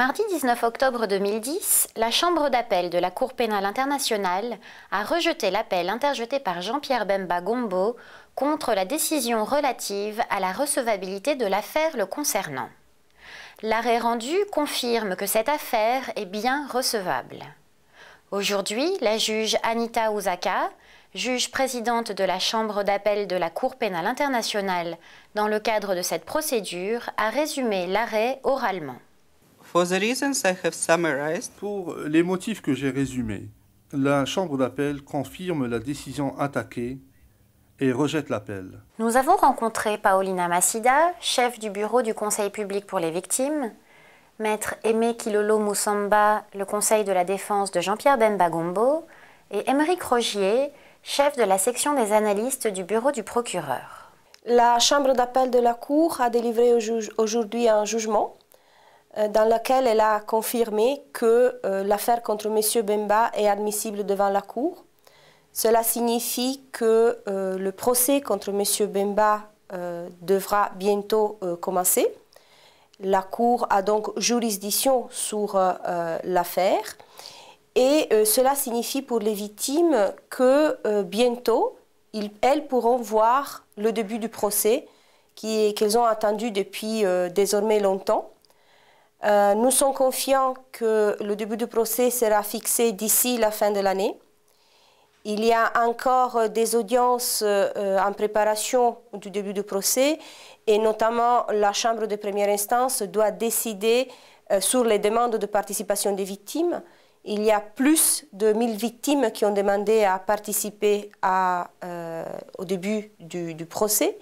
Mardi 19 octobre 2010, la Chambre d'appel de la Cour pénale internationale a rejeté l'appel interjeté par Jean-Pierre Bemba Gombo contre la décision relative à la recevabilité de l'affaire le concernant. L'arrêt rendu confirme que cette affaire est bien recevable. Aujourd'hui, la juge Anita Ouzaka, juge présidente de la Chambre d'appel de la Cour pénale internationale dans le cadre de cette procédure, a résumé l'arrêt oralement pour les motifs que j'ai résumés, la Chambre d'appel confirme la décision attaquée et rejette l'appel. Nous avons rencontré Paulina Massida, chef du bureau du Conseil public pour les victimes, Maître Aimé Kilolo Moussamba, le conseil de la défense de Jean-Pierre Bembagombo, et Émeric Rogier, chef de la section des analystes du bureau du procureur. La chambre d'appel de la Cour a délivré aujourd'hui un jugement euh, dans laquelle elle a confirmé que euh, l'affaire contre M. Bemba est admissible devant la Cour. Cela signifie que euh, le procès contre M. Bemba devra bientôt commencer. La Cour a donc juridiction sur l'affaire. Et cela signifie pour les victimes que bientôt, elles pourront voir le début du procès qu'elles ont attendu depuis désormais longtemps. Euh, nous sommes confiants que le début du procès sera fixé d'ici la fin de l'année. Il y a encore euh, des audiences euh, en préparation du début du procès et notamment la Chambre de première instance doit décider sur les demandes de participation des victimes. Il y a plus de 1000 victimes qui ont demandé à participer au début du procès.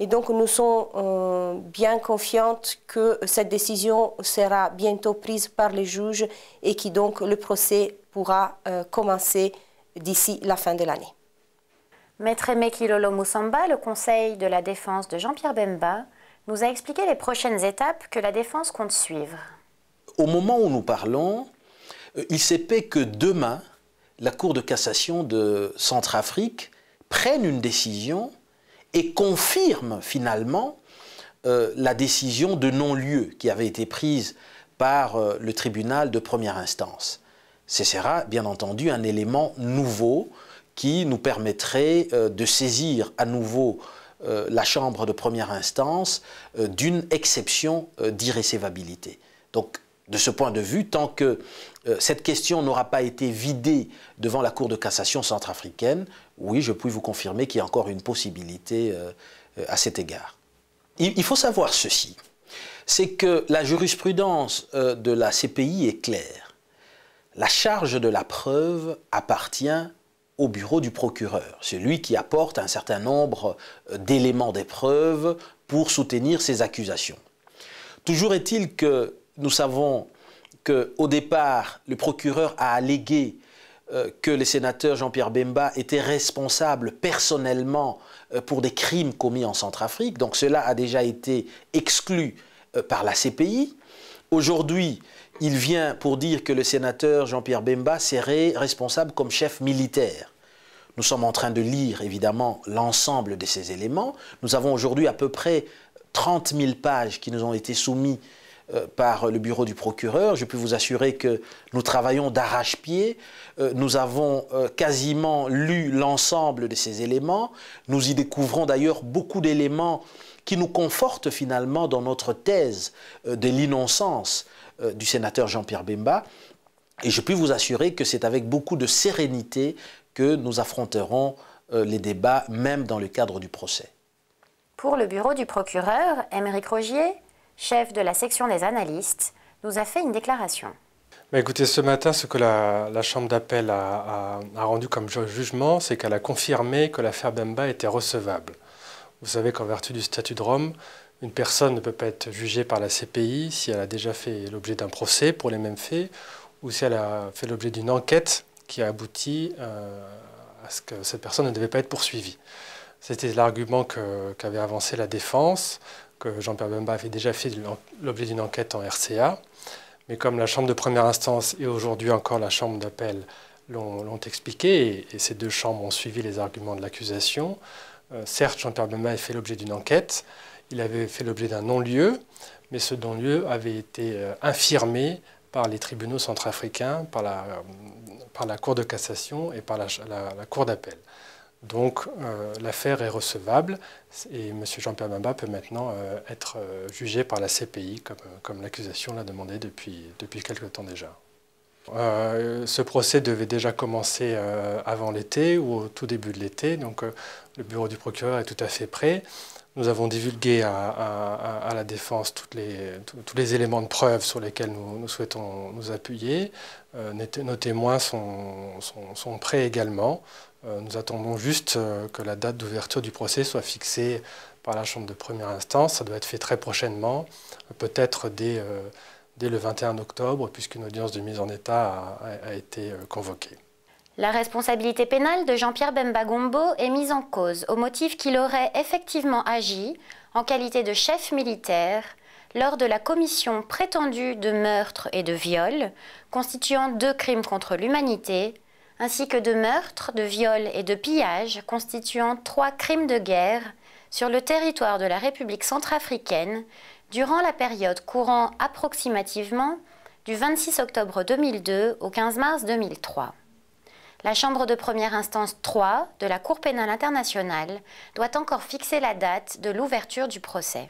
Et donc nous sommes euh, bien confiantes que cette décision sera bientôt prise par les juges et que donc le procès pourra euh, commencer d'ici la fin de l'année. Maître Mekilolo Moussamba, le conseil de la défense de Jean-Pierre Bemba, nous a expliqué les prochaines étapes que la défense compte suivre. Au moment où nous parlons, euh, il s'est fait que demain, la Cour de cassation de Centrafrique prenne une décision et confirme finalement euh, la décision de non-lieu qui avait été prise par euh, le tribunal de première instance. Ce sera bien entendu un élément nouveau qui nous permettrait euh, de saisir à nouveau la chambre de première instance d'une exception d'irrécevabilité. Donc de ce point de vue, tant que euh, cette question n'aura pas été vidée devant la Cour de cassation centrafricaine, oui, je puis vous confirmer qu'il y a encore une possibilité euh, euh, à cet égard. Il, faut savoir ceci, c'est que la jurisprudence de la CPI est claire. La charge de la preuve appartient au bureau du procureur, celui qui apporte un certain nombre d'éléments des pour soutenir ses accusations. Toujours est-il que nous savons qu'au départ, le procureur a allégué euh, que le sénateur Jean-Pierre Bemba était responsable personnellement euh, pour des crimes commis en Centrafrique. Donc cela a déjà été exclu euh, par la CPI. Aujourd'hui, il vient pour dire que le sénateur Jean-Pierre Bemba serait responsable comme chef militaire. Nous sommes en train de lire évidemment l'ensemble de ces éléments. Nous avons aujourd'hui à peu près 30 000 pages qui nous ont été soumises euh, par le bureau du procureur. Je peux vous assurer que nous travaillons d'arrache-pied. Euh, nous avons euh, quasiment lu l'ensemble de ces éléments. Nous y découvrons d'ailleurs beaucoup d'éléments qui nous confortent finalement dans notre thèse de l'innocence du sénateur Jean-Pierre Bemba. Et je peux vous assurer que c'est avec beaucoup de sérénité que nous affronterons les débats, même dans le cadre du procès. Pour le bureau du procureur, Émeric Rogier, chef de la section des analystes, nous a fait une déclaration. écoutez, ce matin, ce que la, Chambre d'appel a, rendu comme jugement, c'est qu'elle a confirmé que l'affaire Bemba était recevable. Vous savez qu'en vertu du statut de Rome, une personne ne peut pas être jugée par la CPI si elle a déjà fait l'objet d'un procès pour les mêmes faits ou si elle a fait l'objet d'une enquête qui a abouti euh, à ce que cette personne ne devait pas être poursuivie. C'était l'argument qu'avait avancé la défense, que Jean-Pierre Bemba avait déjà fait l'objet d'une enquête en RCA. Mais comme la chambre de première instance et aujourd'hui encore la chambre d'appel l'ont expliqué, et, ces deux chambres ont suivi les arguments de l'accusation, euh, certes, Jean-Pierre Bemba avait fait l'objet d'une enquête, il avait fait l'objet d'un non-lieu, mais ce non-lieu avait été euh, infirmé par les tribunaux centrafricains, euh, par la, Cour de cassation et par la Cour d'appel. Donc euh, l'affaire est recevable et M. Jean-Pierre Mamba peut maintenant euh, être euh, jugé par la CPI comme, l'accusation l'a demandé depuis, depuis quelques temps déjà. ce procès devait déjà commencer avant l'été ou au tout début de l'été, donc le bureau du procureur est tout à fait prêt. Nous avons divulgué à, la Défense tous les éléments de preuve sur lesquels nous, souhaitons nous appuyer. Euh, nos témoins sont, prêts également. Euh, nous attendons juste euh, que la date d'ouverture du procès soit fixée par la Chambre de première instance. Ça doit être fait très prochainement, peut-être dès, le 21 octobre, puisqu'une audience de mise en état a été convoquée. La responsabilité pénale de Jean-Pierre Bembagombo est mise en cause au motif qu'il aurait effectivement agi, en qualité de chef militaire, lors de la commission prétendue de meurtre et de viol, constituant deux crimes contre l'humanité, ainsi que de meurtres, de viol et de pillages constituant trois crimes de guerre sur le territoire de la République centrafricaine durant la période courant approximativement du 26 octobre 2002 au 15 mars 2003 la Chambre de première instance 3 de la Cour pénale internationale doit encore fixer la date de l'ouverture du procès.